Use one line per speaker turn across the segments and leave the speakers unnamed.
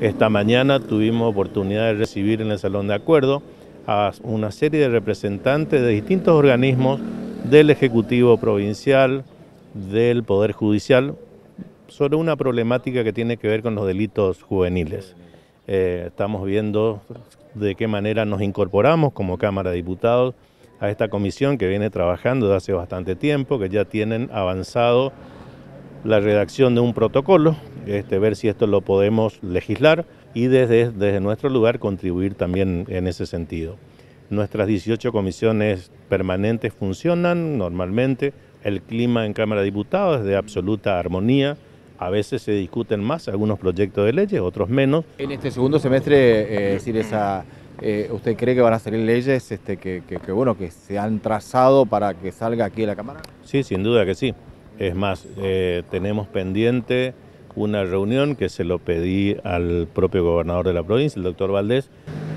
Esta mañana tuvimos oportunidad de recibir en el Salón de Acuerdo a una serie de representantes de distintos organismos del Ejecutivo Provincial, del Poder Judicial, sobre una problemática que tiene que ver con los delitos juveniles. Eh, estamos viendo de qué manera nos incorporamos como Cámara de Diputados a esta comisión que viene trabajando desde hace bastante tiempo, que ya tienen avanzado la redacción de un protocolo este, ver si esto lo podemos legislar y desde, nuestro lugar contribuir también en ese sentido. Nuestras 18 comisiones permanentes funcionan normalmente, el clima en Cámara de Diputados es de absoluta armonía, a veces se discuten más algunos proyectos de leyes, otros menos. En este segundo semestre, eh,
decir esa, eh, ¿usted cree que van a salir leyes este, que, bueno, que se han trazado para que salga aquí la Cámara?
Sí, sin duda que sí. Es más, eh, tenemos pendiente una reunión que se lo pedí al propio gobernador de la provincia, el doctor Valdés,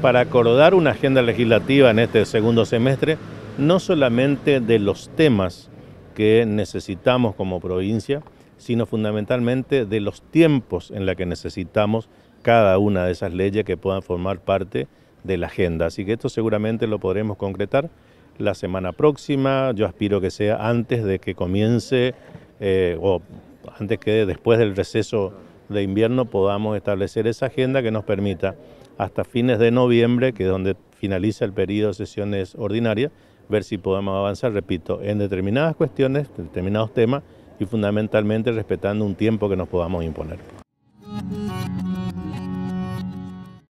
para acordar una agenda legislativa en este segundo semestre, no solamente de los temas que necesitamos como provincia, sino fundamentalmente de los tiempos en los que necesitamos cada una de esas leyes que puedan formar parte de la agenda. Así que esto seguramente lo podremos concretar la semana próxima. Yo aspiro que sea antes de que comience eh, o antes que después del receso de invierno podamos establecer esa agenda que nos permita hasta fines de noviembre, que es donde finaliza el periodo de sesiones ordinarias, ver si podemos avanzar, repito, en determinadas cuestiones, determinados temas y fundamentalmente respetando un tiempo que nos podamos imponer.